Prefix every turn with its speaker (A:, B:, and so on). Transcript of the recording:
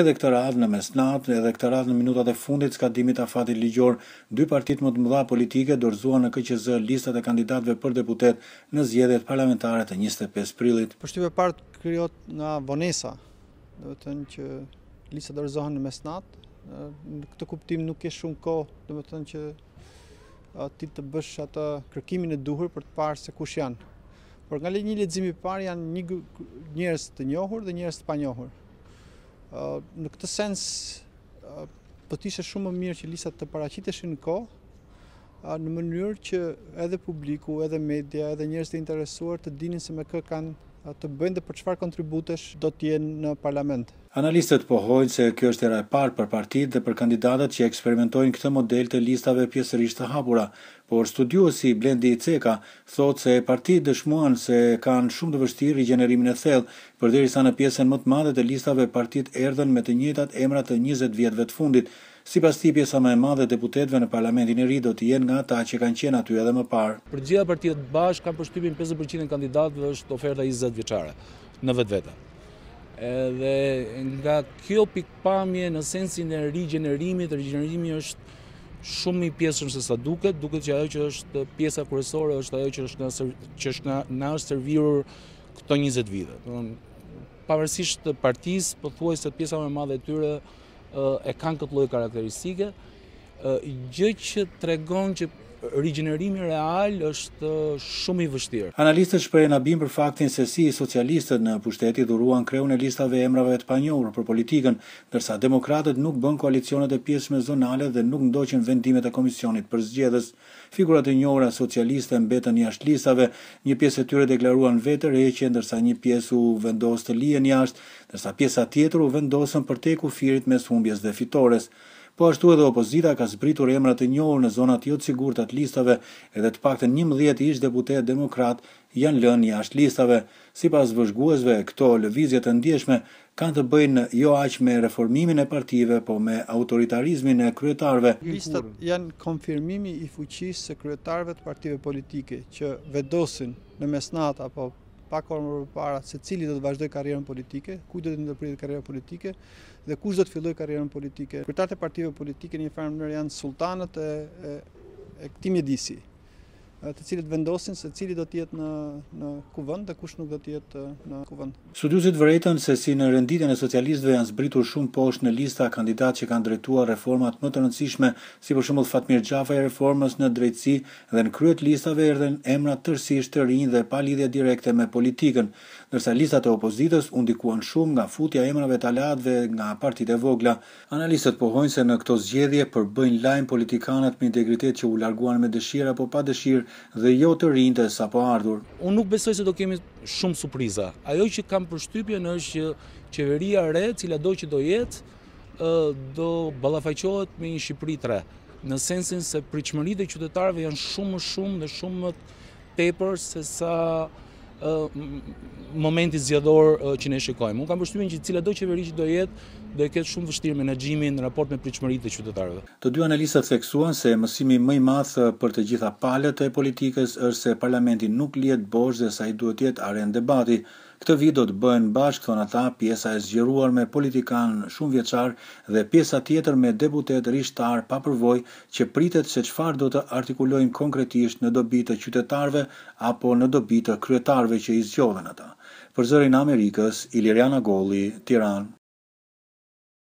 A: edhe këtë radhë në mesnatë, edhe këtë radhë në minutat e fundit s'ka dimit a fatit ligjor, dy partit më të mëdha politike dorëzua në KCZ listat e kandidatve për deputet në zjedet parlamentare të 25 prilit.
B: Për shtype partë kryot nga Vonesa, dhe të në që listat dorëzua në mesnatë, në këtë kuptim nuk e shumë ko, dhe më të në që ti të bësh atë kërkimin e duhur për të parë se kush janë. Por nga le një ledzimi parë janë njërës të njohur dhe njërës të panjohur. Në këtë sens, pëti po shumë më mirë që lisat të paracitesh në kohë, në mënyrë që edhe publiku, edhe media, edhe njërës të interesuar të dinin se me kë kanë të bëjnë dhe për çfarë kontributesh do të jenë në parlament.
A: Analistët pohojnë se kjo është era e parë për partitë dhe për kandidatët që eksperimentojnë këtë model të listave pjesërisht të hapura, por studiosi Blendi Ceka thotë se partitë dëshmojnë se kanë shumë të vështirë rigjenerimin e thellë, përderisa në pjesën më të madhe të listave partitë erdhën me të njëjtat emra të 20 vjetëve të fundit. Si pas t'i sa më e madhe deputetve në parlamentin e ri do të jenë nga ta që kanë qenë aty edhe më parë.
C: Për gjitha partijet bashk kanë përshtypin 50% në kandidatë dhe është oferta 20 vjeqare në vetë veta. Edhe nga kjo pikpamje në sensin e rigenerimit, rigenerimi është shumë i pjesëm se sa duket, duket që ajo që është pjesa kërësore është ajo që është nga, që është servirur këto 20 vide. Pavërsisht partijës, përthuaj se pjesa më madhe tyre, e kanë këtë lojë karakteristike, gjë që tregon që rigjenerimi real është uh, shumë i vështirë.
A: Analistët shprehen abim për faktin se si socialistët në pushteti dhuruan kreun e listave emrave të panjohur për politikën, ndërsa demokratët nuk bën koalicionet e pjesme zonale dhe nuk ndoqin vendimet e komisionit për zgjedhës. Figurat e njohura socialiste mbetën jashtë listave, një pjesë e tyre deklaruan vetë rreqje ndërsa një pjesë u vendos të lihen jashtë, ndërsa pjesa tjetër u vendosën për tek u mes humbjes dhe fitores po ashtu edhe opozita ka zbritur emrat të njohur në zonat jo të sigur të listave edhe të pak të 11 ishtë deputet demokrat janë lënë jashtë listave. Si pas vëzhguesve, këto lëvizjet të ndjeshme kanë të bëjnë jo aqë me reformimin e partive, po me autoritarizmin e kryetarve. Listat janë
B: konfirmimi i fuqisë se kryetarve të partive politike që vedosin në mesnat apo pakor orë më para se cili do të vazhdoj karrierën politike, ku do të ndërpritet karriera politike dhe kush do të filloj karrierën politike. Kryetarët e partive politike në një farë mënyrë janë sultanët e, e, e këtij mjedisi të cilët vendosin se cili do të jetë në në kuvend dhe kush nuk do të jetë në kuvend.
A: Studiosit vërejtën se si në renditjen e socialistëve janë zbritur shumë poshtë në lista kandidatë që kanë drejtuar reformat më të rëndësishme, si për shembull Fatmir Xhafa i reformës në drejtësi dhe në kryet listave erdhën emra tërësisht të rinj dhe pa lidhje direkte me politikën, ndërsa listat e opozitës u ndikuan shumë nga futja e emrave të alatëve nga partitë e vogla. Analistët pohojnë se në këtë zgjedhje përbëjnë lajm politikanët me integritet që u larguan me dëshirë apo pa dëshirë dhe jo të rinte sa po ardhur. Unë nuk besoj
C: se do kemi shumë surpriza. Ajo që kam përshtypje në është që qeveria re, cila do që do jetë, do balafajqohet me një Shqipëri Në sensin se priqëmëri dhe qytetarve janë shumë shumë dhe shumë më të pepër se sa momenti zgjedhor që ne shikojmë. Unë kam përshtypjen që cila do qeveri që do jetë do ketë shumë vështirë menaxhimin në raport me pritshmëritë të qytetarëve. Të dy analistat theksuan se
A: mësimi më i madh për të gjitha palët e politikës është se parlamenti nuk lihet bosh dhe sa i duhet jetë arenë debati. Këtë vit do të bëhen bashkë thonë ata pjesa e zgjeruar me politikan shumë vjeçar dhe pjesa tjetër me deputet rishtar pa përvojë që pritet se çfarë do të artikulojnë konkretisht në dobi të qytetarëve apo në dobi të kryetarëve që i zgjodhen ata. Për zërin Amerikës, Iliriana Golli, Tiran.